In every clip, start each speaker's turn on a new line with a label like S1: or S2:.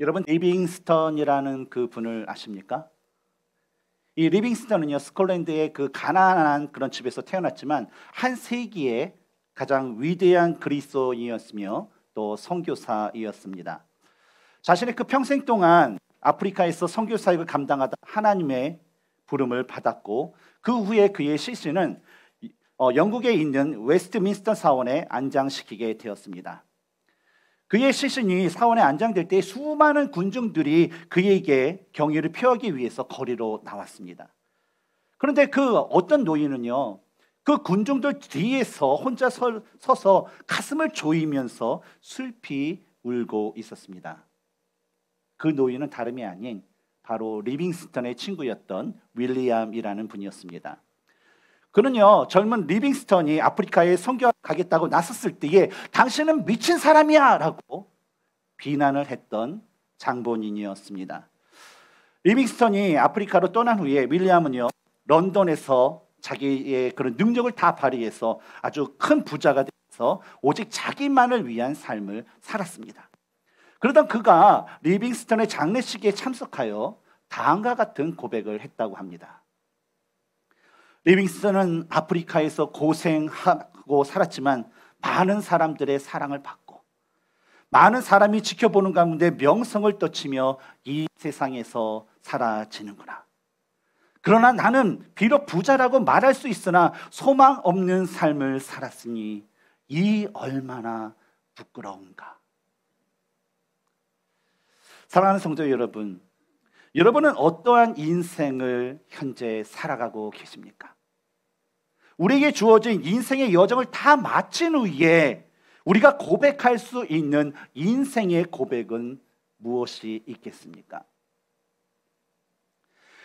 S1: 여러분 리빙스턴이라는 그 분을 아십니까? 이 리빙스턴은요 스콜랜드의 그 가난한 그런 집에서 태어났지만 한 세기에 가장 위대한 그리스도인이었으며 또 선교사이었습니다. 자신의 그 평생 동안 아프리카에서 선교 사역을 감당하다 하나님의 부름을 받았고 그 후에 그의 시신은 어, 영국에 있는 웨스트민스터 사원에 안장시키게 되었습니다. 그의 시신이 사원에 안장될 때 수많은 군중들이 그에게 경의를 표하기 위해서 거리로 나왔습니다. 그런데 그 어떤 노인은요, 그 군중들 뒤에서 혼자 서, 서 가슴을 조이면서 슬피 울고 있었습니다. 그 노인은 다름이 아닌 바로 리빙스턴의 친구였던 윌리엄이라는 분이었습니다. 그는요 젊은 리빙스턴이 아프리카에 선교 가겠다고 나섰을 때에 당신은 미친 사람이야라고 비난을 했던 장본인이었습니다. 리빙스턴이 아프리카로 떠난 후에 윌리엄은요 런던에서 자기의 그런 능력을 다 발휘해서 아주 큰 부자가 돼서 오직 자기만을 위한 삶을 살았습니다. 그러던 그가 리빙스턴의 장례식에 참석하여 다음과 같은 고백을 했다고 합니다. 리빙스턴은 아프리카에서 고생하고 살았지만 많은 사람들의 사랑을 받고 많은 사람이 지켜보는 가운데 명성을 떠치며 이 세상에서 사라지는구나. 그러나 나는 비록 부자라고 말할 수 있으나 소망 없는 삶을 살았으니 이 얼마나 부끄러운가. 사랑하는 성도 여러분, 여러분은 어떠한 인생을 현재 살아가고 계십니까? 우리에게 주어진 인생의 여정을 다 마친 후에 우리가 고백할 수 있는 인생의 고백은 무엇이 있겠습니까?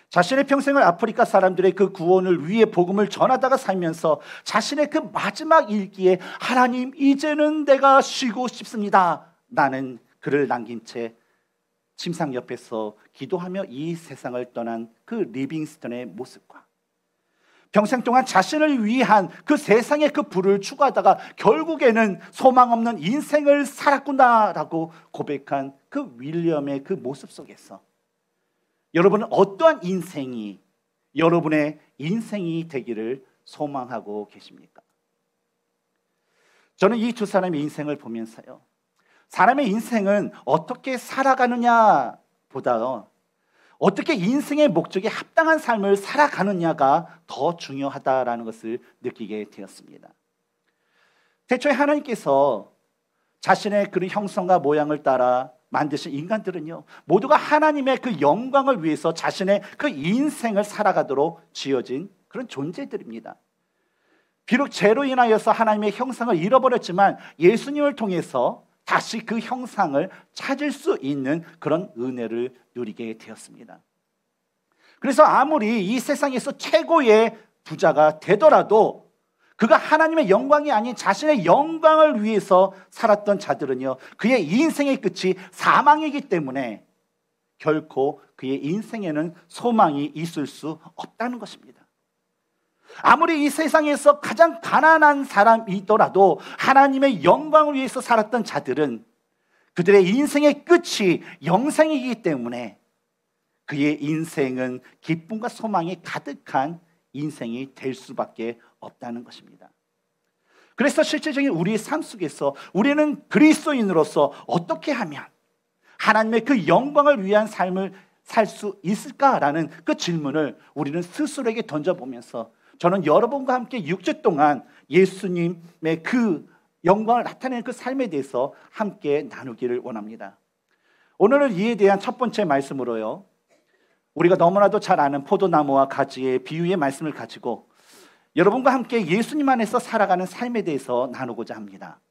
S1: 자신의 평생을 아프리카 사람들의 그 구원을 위해 복음을 전하다가 살면서 자신의 그 마지막 일기에 하나님 이제는 내가 쉬고 싶습니다. 나는 글을 남긴 채 침상 옆에서 기도하며 이 세상을 떠난 그 리빙스턴의 모습과 평생 동안 자신을 위한 그 세상의 그 불을 추구하다가 결국에는 소망 없는 인생을 살았구나라고 고백한 그 윌리엄의 그 모습 속에서 여러분은 어떠한 인생이 여러분의 인생이 되기를 소망하고 계십니까? 저는 이 두 사람의 인생을 보면서요. 사람의 인생은 어떻게 살아가느냐 보다요. 어떻게 인생의 목적에 합당한 삶을 살아가느냐가 더 중요하다라는 것을 느끼게 되었습니다. 대초에 하나님께서 자신의 그런 형성과 모양을 따라 만드신 인간들은요, 모두가 하나님의 그 영광을 위해서 자신의 그 인생을 살아가도록 지어진 그런 존재들입니다. 비록 죄로 인하여서 하나님의 형상을 잃어버렸지만 예수님을 통해서 다시 그 형상을 찾을 수 있는 그런 은혜를 누리게 되었습니다. 그래서 아무리 이 세상에서 최고의 부자가 되더라도 그가 하나님의 영광이 아닌 자신의 영광을 위해서 살았던 자들은요, 그의 인생의 끝이 사망이기 때문에 결코 그의 인생에는 소망이 있을 수 없다는 것입니다. 아무리 이 세상에서 가장 가난한 사람이더라도 하나님의 영광을 위해서 살았던 자들은 그들의 인생의 끝이 영생이기 때문에 그의 인생은 기쁨과 소망이 가득한 인생이 될 수밖에 없다는 것입니다. 그래서 실제적인 우리의 삶 속에서 우리는 그리스도인으로서 어떻게 하면 하나님의 그 영광을 위한 삶을 살 수 있을까라는 그 질문을 우리는 스스로에게 던져보면서 저는 여러분과 함께 6주 동안 예수님의 그 영광을 나타내는 그 삶에 대해서 함께 나누기를 원합니다. 오늘은 이에 대한 첫 번째 말씀으로요. 우리가 너무나도 잘 아는 포도나무와 가지의 비유의 말씀을 가지고 여러분과 함께 예수님 안에서 살아가는 삶에 대해서 나누고자 합니다.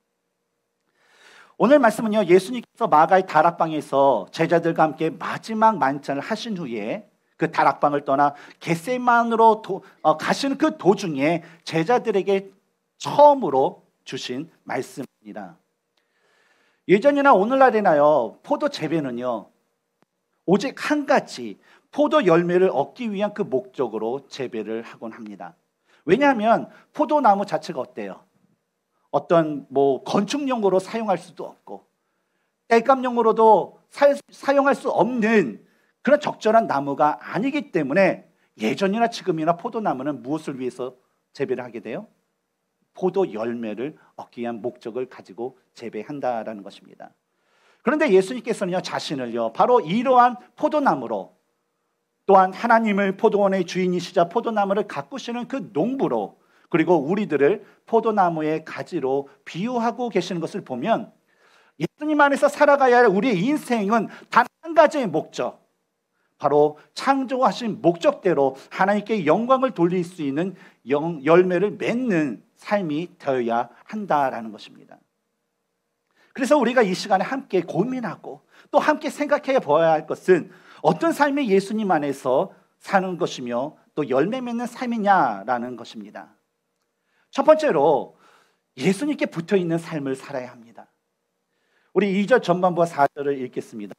S1: 오늘 말씀은요. 예수님께서 마가의 다락방에서 제자들과 함께 마지막 만찬을 하신 후에 그 다락방을 떠나 겟세만으로 어, 가시는 그 도중에 제자들에게 처음으로 주신 말씀입니다. 예전이나 오늘날이나요 포도 재배는요 오직 한 가지 포도 열매를 얻기 위한 그 목적으로 재배를 하곤 합니다. 왜냐하면 포도나무 자체가 어때요? 어떤 뭐 건축용으로 사용할 수도 없고 땔감용으로도 사, 용할수 없는 그런 적절한 나무가 아니기 때문에 예전이나 지금이나 포도나무는 무엇을 위해서 재배를 하게 돼요? 포도 열매를 얻기 위한 목적을 가지고 재배한다라는 것입니다. 그런데 예수님께서는요 자신을요 바로 이러한 포도나무로 또한 하나님을 포도원의 주인이시자 포도나무를 가꾸시는 그 농부로 그리고 우리들을 포도나무의 가지로 비유하고 계시는 것을 보면 예수님 안에서 살아가야 할 우리의 인생은 단 한 가지의 목적 바로 창조하신 목적대로 하나님께 영광을 돌릴 수 있는 영, 열매를 맺는 삶이 되어야 한다라는 것입니다. 그래서 우리가 이 시간에 함께 고민하고 또 함께 생각해 보아야 할 것은 어떤 삶이 예수님 안에서 사는 것이며 또 열매 맺는 삶이냐라는 것입니다. 첫 번째로 예수님께 붙어 있는 삶을 살아야 합니다. 우리 2절 전반부와 4절을 읽겠습니다.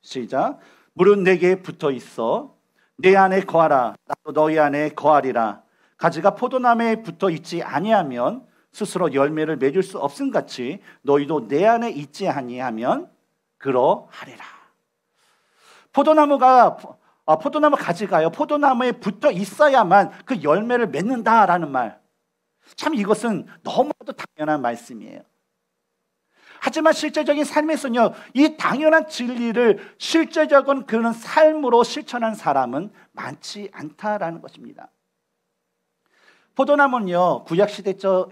S1: 시작. 물은 내게 붙어 있어 내 안에 거하라 나도 너희 안에 거하리라 가지가 포도나무에 붙어 있지 아니하면 스스로 열매를 맺을 수 없음 같이 너희도 내 안에 있지 아니하면 그러하리라 포도나무가 아, 포도나무 가지가요 포도나무에 붙어 있어야만 그 열매를 맺는다라는 말 참 이것은 너무나도 당연한 말씀이에요 하지만 실제적인 삶에서는요, 이 당연한 진리를 실제적인 그런 삶으로 실천한 사람은 많지 않다라는 것입니다. 포도나무는요, 구약시대저,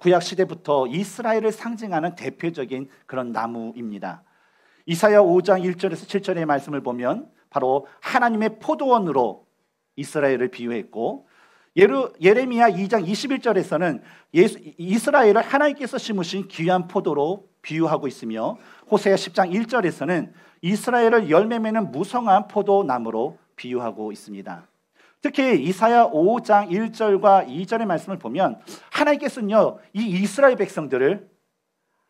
S1: 구약시대부터 이스라엘을 상징하는 대표적인 그런 나무입니다. 이사야 5장 1절에서 7절의 말씀을 보면 바로 하나님의 포도원으로 이스라엘을 비유했고 예루, 예레미야 2장 21절에서는 예수, 이스라엘을 하나님께서 심으신 귀한 포도로 비유하고 있으며 호세야 10장 1절에서는 이스라엘을 열매 맺는 무성한 포도나무로 비유하고 있습니다. 특히 이사야 5장 1절과 2절의 말씀을 보면 하나님께서는요 이 이스라엘 백성들을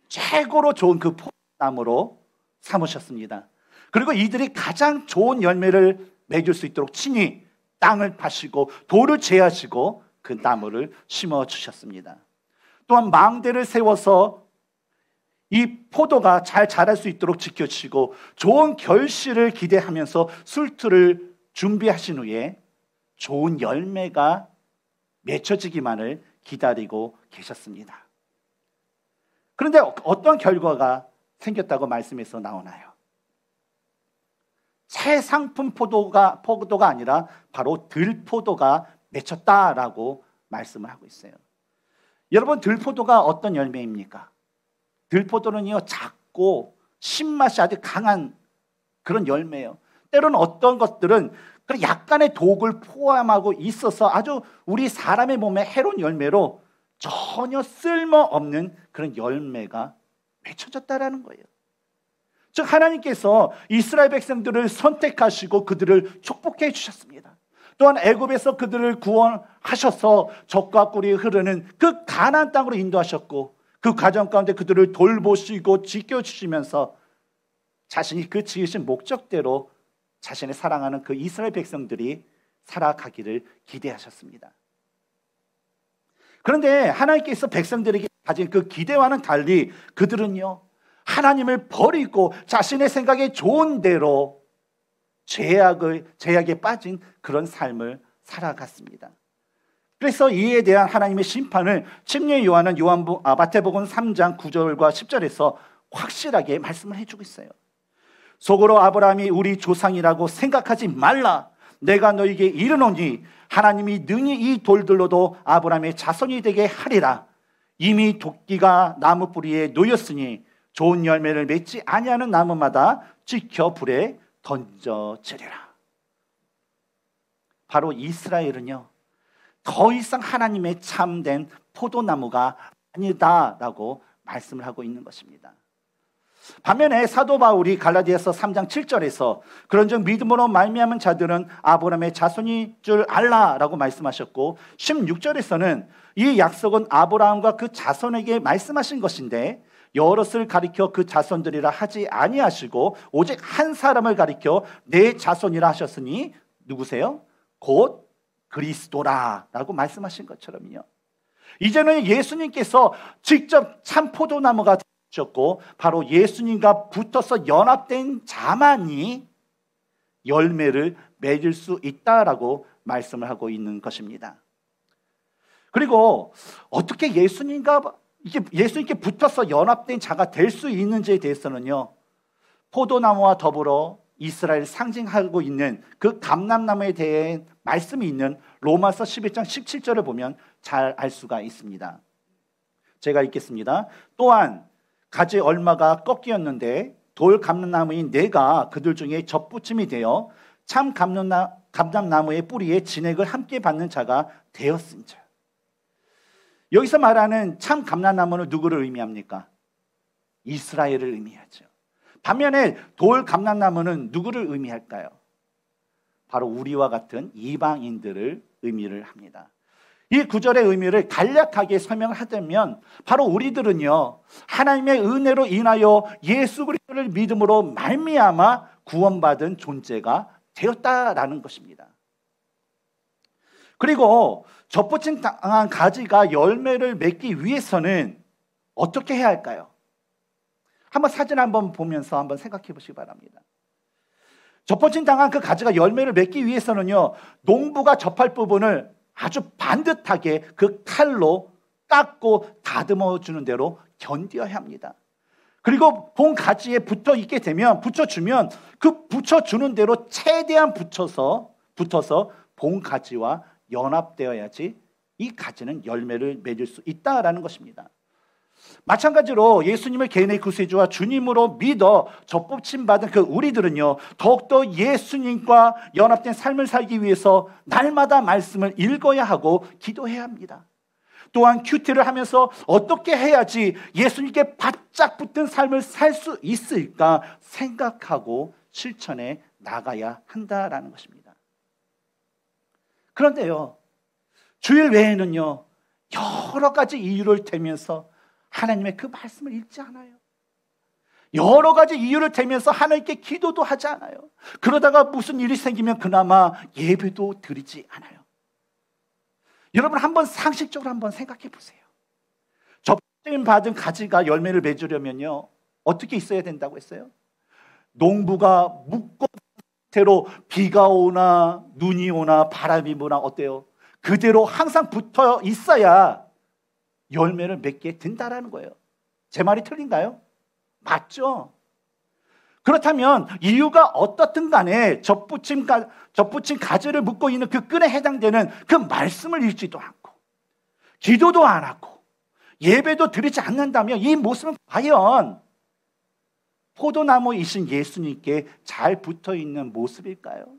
S1: 최고로 좋은 그 포도나무로 삼으셨습니다. 그리고 이들이 가장 좋은 열매를 맺을 수 있도록 친히 땅을 파시고 돌을 제하시고 그 나무를 심어 주셨습니다. 또한 망대를 세워서 이 포도가 잘 자랄 수 있도록 지켜주시고 좋은 결실을 기대하면서 술투를 준비하신 후에 좋은 열매가 맺혀지기만을 기다리고 계셨습니다. 그런데 어떤 결과가 생겼다고 말씀에서 나오나요? 최상품 포도가 포도가 아니라 바로 들포도가 맺혔다라고 말씀을 하고 있어요. 여러분 들포도가 어떤 열매입니까? 들포도는요 작고 신맛이 아주 강한 그런 열매예요. 때로는 어떤 것들은 그런 약간의 독을 포함하고 있어서 아주 우리 사람의 몸에 해로운 열매로 전혀 쓸모없는 그런 열매가 맺혀졌다라는 거예요. 즉 하나님께서 이스라엘 백성들을 선택하시고 그들을 축복해 주셨습니다. 또한 애굽에서 그들을 구원하셔서 적과 꿀이 흐르는 그가나 땅으로 인도하셨고 그 과정 가운데 그들을 돌보시고 지켜 주시면서 자신이 그 지으신 목적대로 자신의 사랑하는 그 이스라엘 백성들이 살아가기를 기대하셨습니다. 그런데 하나님께서 백성들에게 가진 그 기대와는 달리 그들은요 하나님을 버리고 자신의 생각에 좋은 대로 죄악을, 죄악에 빠진 그런 삶을 살아갔습니다. 그래서 이에 대한 하나님의 심판을 침례 요한은 요한 아, 마태복음 3장 9절과 10절에서 확실하게 말씀을 해주고 있어요. 속으로 아브라함이 우리 조상이라고 생각하지 말라. 내가 너에게 이르노니 하나님이 능히 이 돌들로도 아브라함의 자손이 되게 하리라. 이미 도끼가 나무 뿌리에 놓였으니 좋은 열매를 맺지 아니하는 나무마다 지켜 불에 던져지리라. 바로 이스라엘은요. 더 이상 하나님의 참된 포도나무가 아니다라고 말씀을 하고 있는 것입니다. 반면에 사도 바울이 갈라디아서 3장 7절에서 그런즉 믿음으로 말미암은 자들은 아브라함의 자손이 줄 알라라고 말씀하셨고 16절에서는 이 약속은 아브라함과 그 자손에게 말씀하신 것인데 여럿을 가리켜 그 자손들이라 하지 아니하시고 오직 한 사람을 가리켜 내 자손이라 하셨으니 누구세요? 곧 그리스도라라고 말씀하신 것처럼요. 이제는 예수님께서 직접 참 포도나무가 되셨고 바로 예수님과 붙어서 연합된 자만이 열매를 맺을 수 있다라고 말씀을 하고 있는 것입니다. 그리고 어떻게 예수님과 이게 예수님께 붙어서 연합된 자가 될 수 있는지에 대해서는요. 포도나무와 더불어 이스라엘 상징하고 있는 그 감람나무에 대해 말씀이 있는 로마서 11장 17절을 보면 잘 알 수가 있습니다. 제가 읽겠습니다. 또한 가지 얼마가 꺾이었는데 돌 감람나무인 내가 그들 중에 접붙임이 되어 참 감람나무의 뿌리에 진액을 함께 받는 자가 되었습니다 여기서 말하는 참 감람나무는 누구를 의미합니까? 이스라엘을 의미하죠. 반면에 돌 감람나무는 누구를 의미할까요? 바로 우리와 같은 이방인들을 의미를 합니다. 이 구절의 의미를 간략하게 설명하자면 바로 우리들은요 하나님의 은혜로 인하여 예수 그리스도를 믿음으로 말미암아 구원받은 존재가 되었다라는 것입니다. 그리고 접보침 당한 가지가 열매를 맺기 위해서는 어떻게 해야 할까요? 한번 사진 한번 보면서 한번 생각해 보시기 바랍니다. 접어진 당한 그 가지가 열매를 맺기 위해서는요, 농부가 접할 부분을 아주 반듯하게 그 칼로 깎고 다듬어 주는 대로 견디야 합니다. 그리고 본 가지에 붙어 있게 되면, 붙여주면 그 붙여주는 대로 최대한 붙여서, 붙어서 본 가지와 연합되어야지 이 가지는 열매를 맺을 수 있다라는 것입니다. 마찬가지로 예수님을 개인의 구세주와 주님으로 믿어 접붙임 받은 그 우리들은요 더욱더 예수님과 연합된 삶을 살기 위해서 날마다 말씀을 읽어야 하고 기도해야 합니다. 또한 큐티를 하면서 어떻게 해야지 예수님께 바짝 붙은 삶을 살 수 있을까 생각하고 실천해 나가야 한다라는 것입니다. 그런데요, 주일 외에는요, 여러 가지 이유를 대면서 하나님의 그 말씀을 읽지 않아요. 여러 가지 이유를 대면서 하나님께 기도도 하지 않아요. 그러다가 무슨 일이 생기면 그나마 예배도 드리지 않아요. 여러분 한번 상식적으로 한번 생각해 보세요. 접점 받은 가지가 열매를 맺으려면요. 어떻게 있어야 된다고 했어요? 농부가 묶어 때로 비가 오나 눈이 오나 바람이 오나 어때요? 그대로 항상 붙어 있어야 열매를 맺게 된다라는 거예요. 제 말이 틀린가요? 맞죠? 그렇다면 이유가 어떻든 간에 접붙임, 가, 접붙임 가지를 묶고 있는 그 끈에 해당되는 그 말씀을 읽지도 않고 기도도 안 하고 예배도 드리지 않는다면 이 모습은 과연 포도나무이신 예수님께 잘 붙어 있는 모습일까요?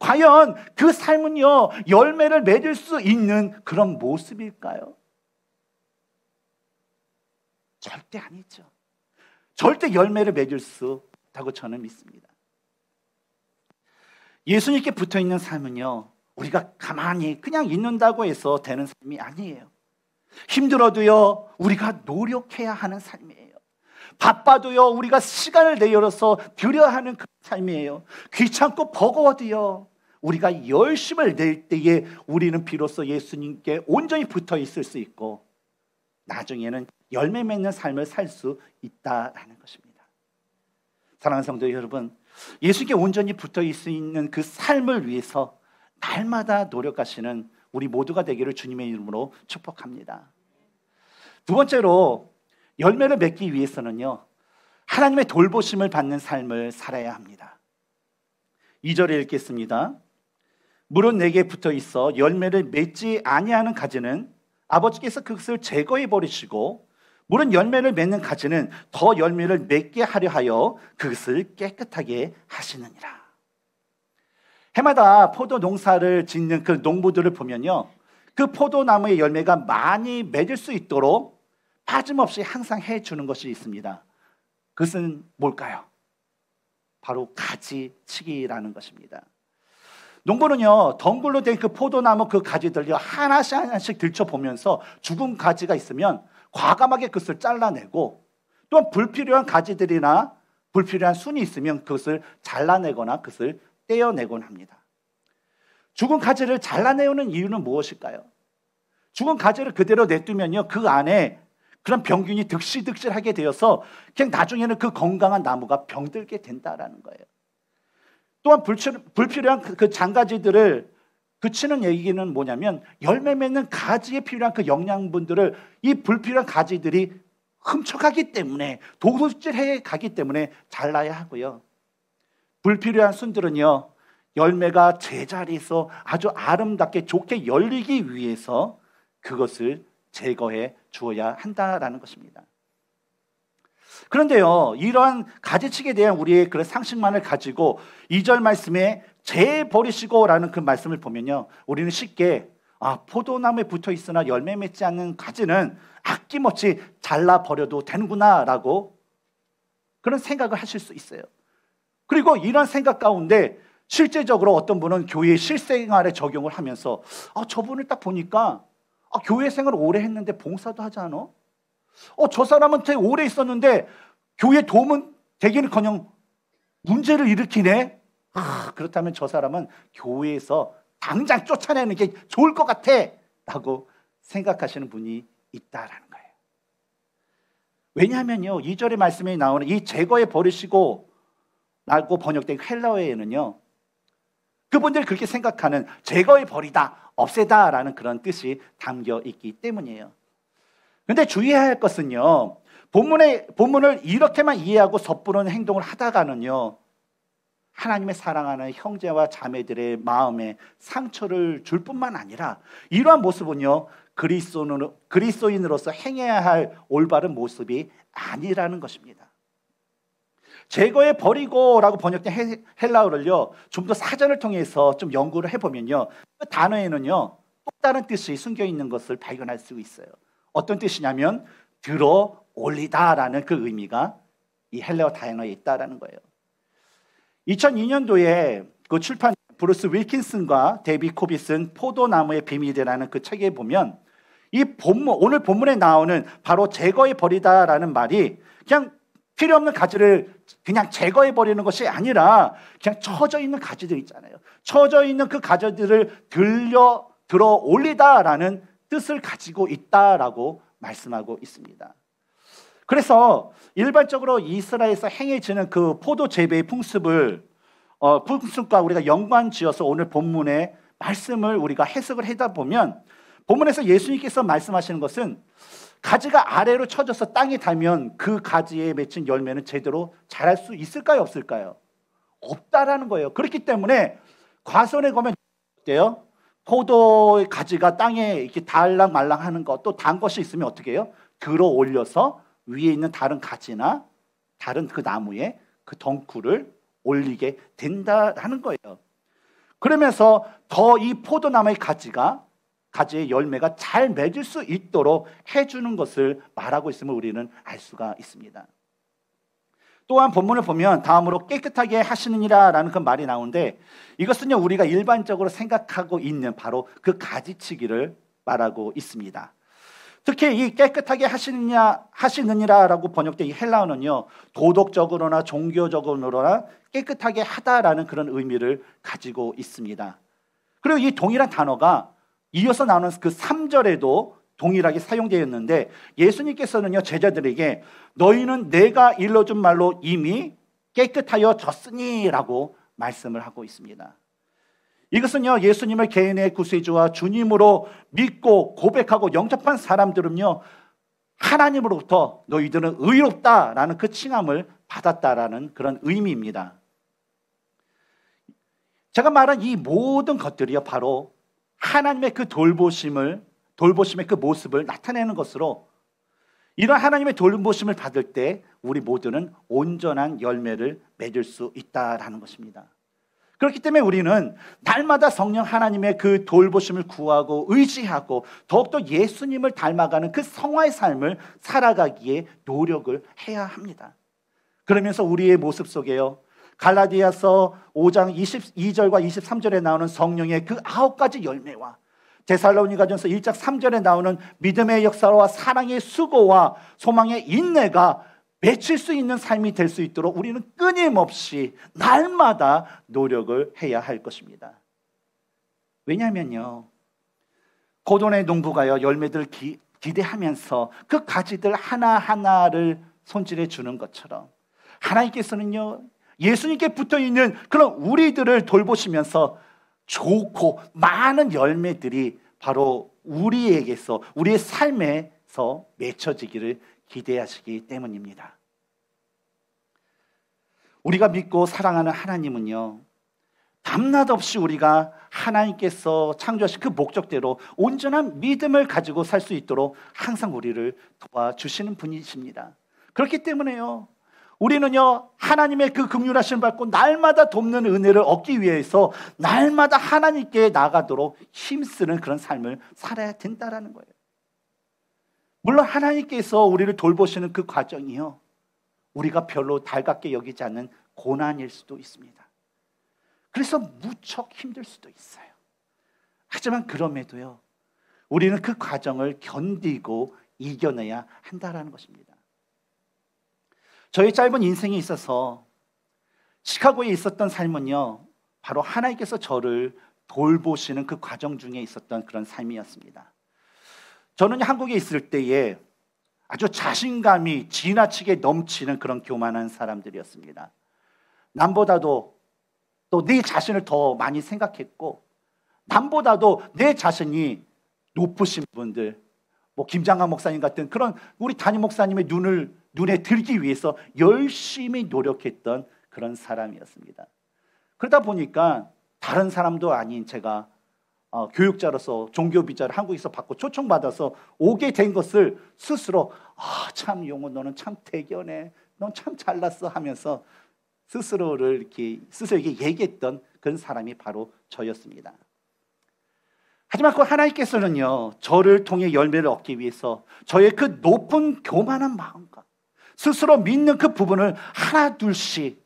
S1: 과연 그 삶은요, 열매를 맺을 수 있는 그런 모습일까요? 절대 아니죠. 절대 열매를 맺을 수 없다고 저는 믿습니다. 예수님께 붙어 있는 삶은요, 우리가 가만히 그냥 있는다고 해서 되는 삶이 아니에요. 힘들어도요, 우리가 노력해야 하는 삶이에요. 바빠도요, 우리가 시간을 내열어서 드려야 하는 그 삶이에요. 귀찮고 버거워도요, 우리가 열심을 낼 때에 우리는 비로소 예수님께 온전히 붙어 있을 수 있고, 나중에는 열매 맺는 삶을 살 수 있다라는 것입니다. 사랑하는 성도 여러분, 예수께 온전히 붙어 있을 있는 그 삶을 위해서 날마다 노력하시는 우리 모두가 되기를 주님의 이름으로 축복합니다. 두 번째로 열매를 맺기 위해서는요. 하나님의 돌보심을 받는 삶을 살아야 합니다. 2절에 읽겠습니다. 물론 내게 붙어 있어 열매를 맺지 아니하는 가지는 아버지께서 그것을 제거해 버리시고 물은 열매를 맺는 가지는 더 열매를 맺게 하려 하여 그것을 깨끗하게 하시느니라. 해마다 포도 농사를 짓는 그 농부들을 보면요. 그 포도나무의 열매가 많이 맺을 수 있도록 빠짐없이 항상 해주는 것이 있습니다. 그것은 뭘까요? 바로 가지치기라는 것입니다. 농부는요, 덩굴로 된 그 포도나무 그 가지들요, 하나씩 하나씩 들춰보면서 죽은 가지가 있으면 과감하게 그것을 잘라내고 또 불필요한 가지들이나 불필요한 순이 있으면 그것을 잘라내거나 그것을 떼어내곤 합니다. 죽은 가지를 잘라내는 이유는 무엇일까요? 죽은 가지를 그대로 냅두면요, 그 안에 그런 병균이 득실득실하게 되어서 그냥 나중에는 그 건강한 나무가 병들게 된다라는 거예요. 또한 불필요, 한그 그 장가지들을 그치는 얘기는 뭐냐면 열매 맺는 가지에 필요한 그 영양분들을 이 불필요한 가지들이 훔쳐가기 때문에 도둑질해 가기 때문에 잘라야 하고요. 불필요한 순들은요 열매가 제자리에서 아주 아름답게 좋게 열리기 위해서 그것을 제거해 주어야 한다라는 것입니다. 그런데요, 이러한 가지치기에 대한 우리의 그런 상식만을 가지고 2절 말씀에 재 버리시고 라는 그 말씀을 보면요, 우리는 쉽게 아, 포도나무에 붙어 있으나 열매 맺지 않는 가지는 아낌없이 잘라 버려도 되는구나 라고 그런 생각을 하실 수 있어요. 그리고 이런 생각 가운데 실제적으로 어떤 분은 교회 실생활에 적용을 하면서 아, 저분을 딱 보니까 아, 교회 생활 오래 했는데 봉사도 하지 않아? 어, 저 사람은 되게 오래 있었는데 교회 도움은 되기는 커녕 문제를 일으키네? 아, 그렇다면 저 사람은 교회에서 당장 쫓아내는 게 좋을 것 같아! 라고 생각하시는 분이 있다라는 거예요. 왜냐하면요, 2절의 말씀에 나오는 이 제거에 버리시고 라고 번역된 헬라어에는요, 그분들 이 그렇게 생각하는 제거의벌이다 없애다라는 그런 뜻이 담겨 있기 때문이에요. 근데 주의해야 할 것은요. 본문의 본문을 이렇게만 이해하고 섣부른 행동을 하다가는요. 하나님의 사랑하는 형제와 자매들의 마음에 상처를 줄 뿐만 아니라 이러한 모습은요. 그리스도인으로서 행해야 할 올바른 모습이 아니라는 것입니다. 제거해 버리고라고 번역된 헬라어를요 좀 더 사전을 통해서 좀 연구를 해보면요 그 단어에는요 또 다른 뜻이 숨겨 있는 것을 발견할 수 있어요. 어떤 뜻이냐면 들어 올리다라는 그 의미가 이 헬라어 단어에 있다라는 거예요. 2002년도에 그 출판 브루스 윌킨슨과 데비 코비슨 포도나무의 비밀이라는 그 책에 보면 이 본문 오늘 본문에 나오는 바로 제거해 버리다라는 말이 그냥 필요 없는 가지를 그냥 제거해 버리는 것이 아니라 그냥 처져 있는 가지들 있잖아요. 처져 있는 그 가지들을 들려 들어 올리다라는 뜻을 가지고 있다라고 말씀하고 있습니다. 그래서 일반적으로 이스라엘에서 행해지는 그 포도 재배의 풍습을 어, 풍습과 우리가 연관지어서 오늘 본문의 말씀을 우리가 해석을 하다 보면 본문에서 예수님께서 말씀하시는 것은 가지가 아래로 쳐져서 땅에 닿으면 그 가지에 맺힌 열매는 제대로 자랄 수 있을까요? 없을까요? 없다라는 거예요. 그렇기 때문에 과선에 가면 어때요? 포도의 가지가 땅에 이렇게 달랑 말랑 하는 것도단 것이 있으면 어떻게 해요? 들어 올려서 위에 있는 다른 가지나 다른 그 나무에 그 덩굴을 올리게 된다라는 거예요. 그러면서 더 이 포도나무의 가지가 가지의 열매가 잘 맺을 수 있도록 해주는 것을 말하고 있음을 우리는 알 수가 있습니다. 또한 본문을 보면 다음으로 깨끗하게 하시느니라 라는 그 말이 나오는데 이것은요 우리가 일반적으로 생각하고 있는 바로 그 가지치기를 말하고 있습니다. 특히 이 깨끗하게 하시느냐 하시느니라라고 번역된 이 헬라어는요 도덕적으로나 종교적으로나 깨끗하게 하다라는 그런 의미를 가지고 있습니다. 그리고 이 동일한 단어가 이어서 나오는 그 3절에도 동일하게 사용되었는데 예수님께서는요 제자들에게 너희는 내가 일러준 말로 이미 깨끗하여 졌으니라고 말씀을 하고 있습니다. 이것은요 예수님을 개인의 구세주와 주님으로 믿고 고백하고 영접한 사람들은요 하나님으로부터 너희들은 의롭다라는 그 칭함을 받았다라는 그런 의미입니다. 제가 말한 이 모든 것들이요 바로 하나님의 그 돌보심을 돌보심의 그 모습을 나타내는 것으로 이런 하나님의 돌보심을 받을 때 우리 모두는 온전한 열매를 맺을 수 있다라는 것입니다. 그렇기 때문에 우리는 날마다 성령 하나님의 그 돌보심을 구하고 의지하고 더욱더 예수님을 닮아가는 그 성화의 삶을 살아가기에 노력을 해야 합니다. 그러면서 우리의 모습 속에요. 갈라디아서 5장 22절과 23절에 나오는 성령의 그 아홉 가지 열매와 데살로니가전서 1장 3절에 나오는 믿음의 역사와 사랑의 수고와 소망의 인내가 맺힐 수 있는 삶이 될 수 있도록 우리는 끊임없이 날마다 노력을 해야 할 것입니다. 왜냐면요. 고돈의 농부가요, 열매들 기, 기대하면서 그 가지들 하나하나를 손질해 주는 것처럼 하나님께서는요, 예수님께 붙어 있는 그런 우리들을 돌보시면서 좋고 많은 열매들이 바로 우리에게서 우리의 삶에서 맺혀지기를 기대하시기 때문입니다. 우리가 믿고 사랑하는 하나님은요. 밤낮 없이 우리가 하나님께서 창조하신 그 목적대로 온전한 믿음을 가지고 살 수 있도록 항상 우리를 도와주시는 분이십니다. 그렇기 때문에요. 우리는요 하나님의 그 긍휼하심을 받고 날마다 돕는 은혜를 얻기 위해서 날마다 하나님께 나가도록 힘쓰는 그런 삶을 살아야 된다라는 거예요. 물론 하나님께서 우리를 돌보시는 그 과정이요 우리가 별로 달갑게 여기지 않는 고난일 수도 있습니다. 그래서 무척 힘들 수도 있어요. 하지만 그럼에도요 우리는 그 과정을 견디고 이겨내야 한다라는 것입니다. 저의 짧은 인생에 있어서 시카고에 있었던 삶은요, 바로 하나님께서 저를 돌보시는 그 과정 중에 있었던 그런 삶이었습니다. 저는 한국에 있을 때에 아주 자신감이 지나치게 넘치는 그런 교만한 사람들이었습니다. 남보다도 또 내 자신을 더 많이 생각했고, 남보다도 내 자신이 높으신 분들, 뭐 김장한 목사님 같은 그런 우리 담임 목사님의 눈을 눈에 들기 위해서 열심히 노력했던 그런 사람이었습니다. 그러다 보니까 다른 사람도 아닌 제가 어, 교육자로서 종교 비자를 한국에서 받고 초청받아서 오게 된 것을 스스로 아 참 용호 너는 참 대견해 넌 참 잘났어 하면서 스스로를 이렇게 스스로에게 얘기했던 그런 사람이 바로 저였습니다. 하지만 그 하나님께서는요, 저를 통해 열매를 얻기 위해서 저의 그 높은 교만한 마음과 스스로 믿는 그 부분을 하나둘씩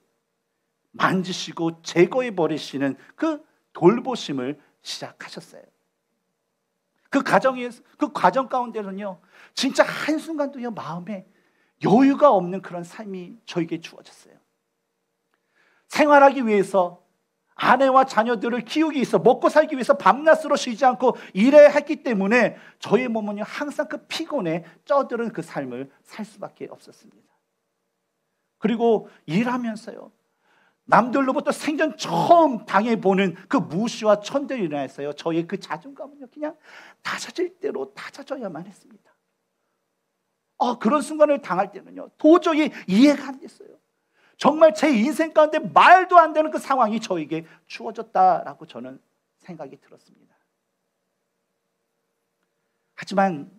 S1: 만지시고 제거해 버리시는 그 돌보심을 시작하셨어요. 그 과정이 그 과정 가운데는요, 진짜 한 순간도요 마음에 여유가 없는 그런 삶이 저에게 주어졌어요. 생활하기 위해서 아내와 자녀들을 키우기 위해서 먹고 살기 위해서 밤낮으로 쉬지 않고 일해야 했기 때문에 저희 몸은 항상 그 피곤에 쩌들은그 삶을 살 수밖에 없었습니다. 그리고 일하면서요. 남들로부터 생전 처음 당해보는 그 무시와 천대로 인하여서요. 저의 그 자존감은요. 그냥 다져질 대로 다져져야만 했습니다. 어, 그런 순간을 당할 때는요. 도저히 이해가 안 됐어요. 정말 제 인생 가운데 말도 안 되는 그 상황이 저에게 주어졌다라고 저는 생각이 들었습니다. 하지만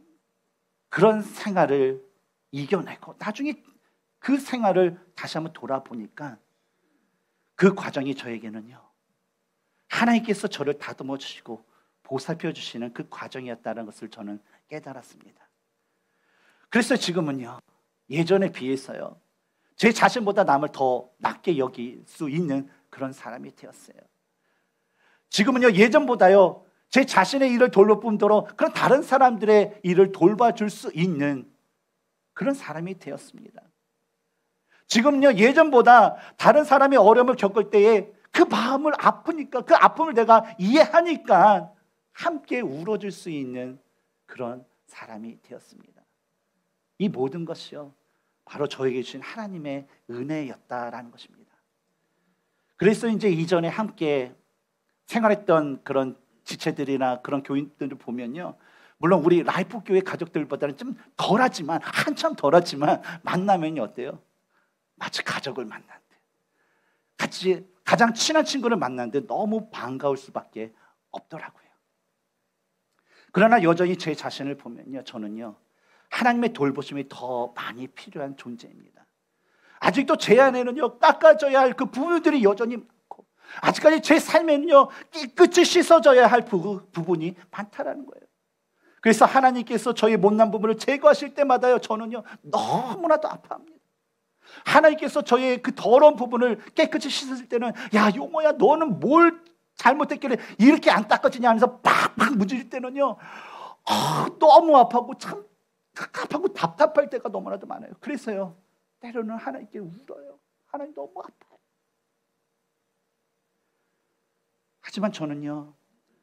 S1: 그런 생활을 이겨내고 나중에 그 생활을 다시 한번 돌아보니까 그 과정이 저에게는요. 하나님께서 저를 다듬어 주시고 보살펴 주시는 그 과정이었다는 것을 저는 깨달았습니다. 그래서 지금은요. 예전에 비해서요. 제 자신보다 남을 더 낮게 여길 수 있는 그런 사람이 되었어요. 지금은요, 예전보다요, 제 자신의 일을 돌볼 뿐더러 그런 다른 사람들의 일을 돌봐줄 수 있는 그런 사람이 되었습니다. 지금요, 예전보다 다른 사람이 어려움을 겪을 때에 그 마음을 아프니까, 그 아픔을 내가 이해하니까 함께 울어줄 수 있는 그런 사람이 되었습니다. 이 모든 것이요, 바로 저에게 주신 하나님의 은혜였다라는 것입니다. 그래서 이제 이전에 함께 생활했던 그런 지체들이나 그런 교인들을 보면요. 물론 우리 라이프 교회 가족들보다는 좀 덜하지만 한참 덜하지만 만나면 어때요? 마치 가족을 만난 듯. 같이 가장 친한 친구를 만난 듯 너무 반가울 수밖에 없더라고요. 그러나 여전히 제 자신을 보면요. 저는요. 하나님의 돌보심이 더 많이 필요한 존재입니다. 아직도 제 안에는요 깎아져야 할 그 부분들이 여전히 많고 아직까지 제 삶에는요 깨끗이 씻어져야 할 부, 부분이 많다라는 거예요. 그래서 하나님께서 저희 못난 부분을 제거하실 때마다요 저는요 너무나도 아파합니다. 하나님께서 저의 그 더러운 부분을 깨끗이 씻을 때는 야 용호야 너는 뭘 잘못했길래 이렇게 안 닦아지냐 하면서 팍팍 문질 때는요 어, 너무 아파하고 참 답답하고 답답할 때가 너무나도 많아요. 그래서요. 때로는 하나님께 울어요. 하나님 너무 아파요. 하지만 저는요.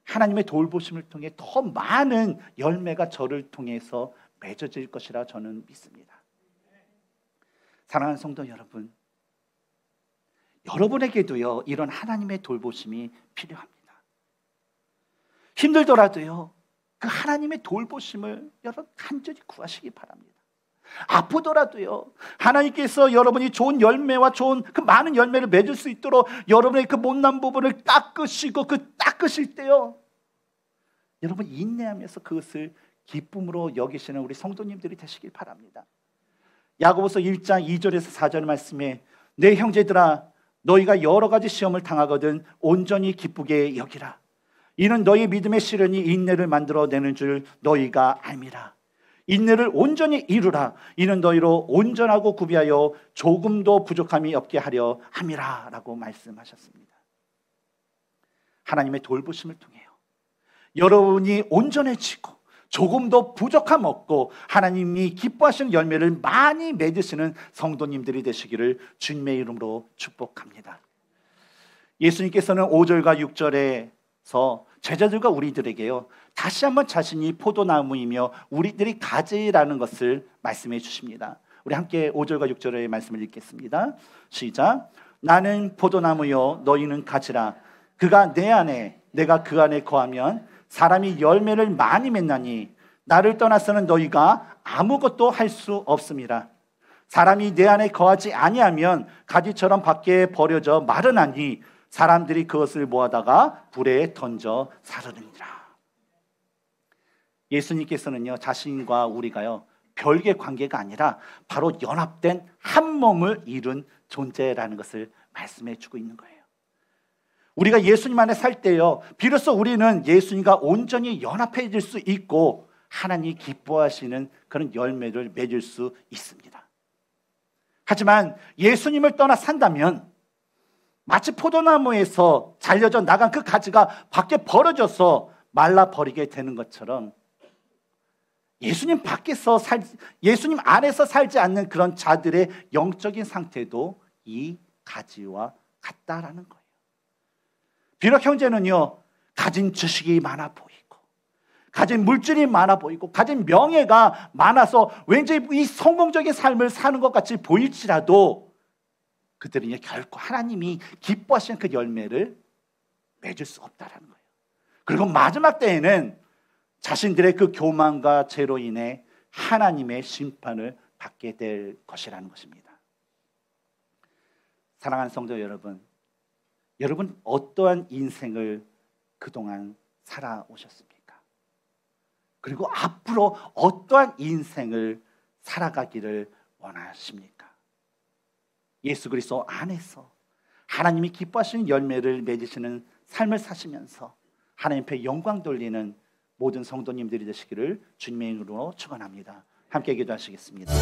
S1: 하나님의 돌보심을 통해 더 많은 열매가 저를 통해서 맺어질 것이라 저는 믿습니다. 사랑하는 성도 여러분, 여러분에게도요, 이런 하나님의 돌보심이 필요합니다. 힘들더라도요, 그 하나님의 돌보심을 여러분 간절히 구하시기 바랍니다. 아프더라도요. 하나님께서 여러분이 좋은 열매와 좋은 그 많은 열매를 맺을 수 있도록 여러분의 그 못난 부분을 닦으시고 그 닦으실 때요. 여러분 인내하면서 그것을 기쁨으로 여기시는 우리 성도님들이 되시길 바랍니다. 야고보서 1장 2절에서 4절 말씀에 내 형제들아 너희가 여러 가지 시험을 당하거든 온전히 기쁘게 여기라. 이는 너희 믿음의 시련이 인내를 만들어내는 줄 너희가 알니라 인내를 온전히 이루라. 이는 너희로 온전하고 구비하여 조금도 부족함이 없게 하려 함이라. 라고 말씀하셨습니다. 하나님의 돌보심을 통해요. 여러분이 온전해지고 조금도 부족함 없고 하나님이 기뻐하시는 열매를 많이 맺으시는 성도님들이 되시기를 주님의 이름으로 축복합니다. 예수님께서는 5절과 6절에 서 제자들과 우리들에게요. 다시 한번 자신이 포도나무이며 우리들이 가지라는 것을 말씀해 주십니다. 우리 함께 5절과 6절의 말씀을 읽겠습니다. 시작. 나는 포도나무요 너희는 가지라. 그가 내 안에 내가 그 안에 거하면 사람이 열매를 많이 맺나니 나를 떠나서는 너희가 아무것도 할 수 없습니다. 사람이 내 안에 거하지 아니하면 가지처럼 밖에 버려져 마르나니 사람들이 그것을 모아다가 불에 던져 사르느니라. 예수님께서는요 자신과 우리가요 별개 관계가 아니라 바로 연합된 한 몸을 이룬 존재라는 것을 말씀해 주고 있는 거예요. 우리가 예수님 안에 살 때요 비로소 우리는 예수님과 온전히 연합해질 수 있고 하나님이 기뻐하시는 그런 열매를 맺을 수 있습니다. 하지만 예수님을 떠나 산다면 마치 포도나무에서 잘려져 나간 그 가지가 밖에 벌어져서 말라 버리게 되는 것처럼 예수님 밖에서 살 예수님 안에서 살지 않는 그런 자들의 영적인 상태도 이 가지와 같다라는 거예요. 비록 형제는요 가진 주식이 많아 보이고 가진 물질이 많아 보이고 가진 명예가 많아서 왠지 이 성공적인 삶을 사는 것 같이 보일지라도 그들은 이 결코 하나님이 기뻐하시는 그 열매를 맺을 수 없다라는 거예요. 그리고 마지막 때에는 자신들의 그 교만과 죄로 인해 하나님의 심판을 받게 될 것이라는 것입니다. 사랑하는 성도 여러분, 여러분 어떠한 인생을 그동안 살아오셨습니까? 그리고 앞으로 어떠한 인생을 살아가기를 원하십니까? 예수 그리스도 안에서 하나님이 기뻐하시는 열매를 맺으시는 삶을 사시면서 하나님 앞에 영광 돌리는 모든 성도님들이 되시기를 주님의 이름으로 축원합니다. 함께 기도하시겠습니다.